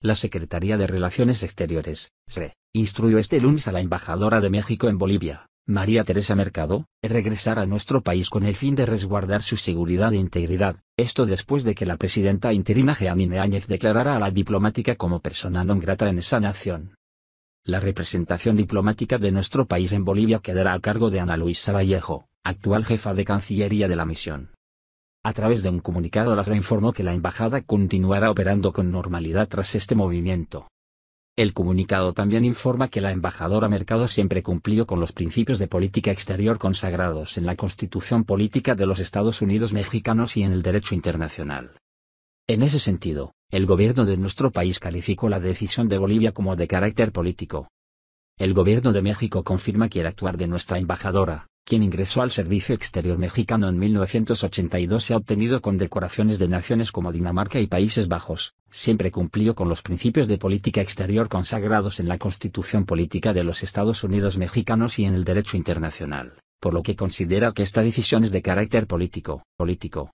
La Secretaría de Relaciones Exteriores, SRE, instruyó este lunes a la embajadora de México en Bolivia, María Teresa Mercado, regresar a nuestro país con el fin de resguardar su seguridad e integridad, esto después de que la presidenta interina Jeanine Áñez declarara a la diplomática como persona non grata en esa nación. La representación diplomática de nuestro país en Bolivia quedará a cargo de Ana Luisa Vallejo, actual jefa de Cancillería de la misión a través de un comunicado las informó que la embajada continuará operando con normalidad tras este movimiento. El comunicado también informa que la embajadora Mercado siempre cumplió con los principios de política exterior consagrados en la Constitución Política de los Estados Unidos Mexicanos y en el derecho internacional. En ese sentido, el gobierno de nuestro país calificó la decisión de Bolivia como de carácter político. El gobierno de México confirma que el actuar de nuestra embajadora, quien ingresó al servicio exterior mexicano en 1982 se ha obtenido condecoraciones de naciones como Dinamarca y Países Bajos, siempre cumplió con los principios de política exterior consagrados en la Constitución Política de los Estados Unidos Mexicanos y en el derecho internacional, por lo que considera que esta decisión es de carácter político, político,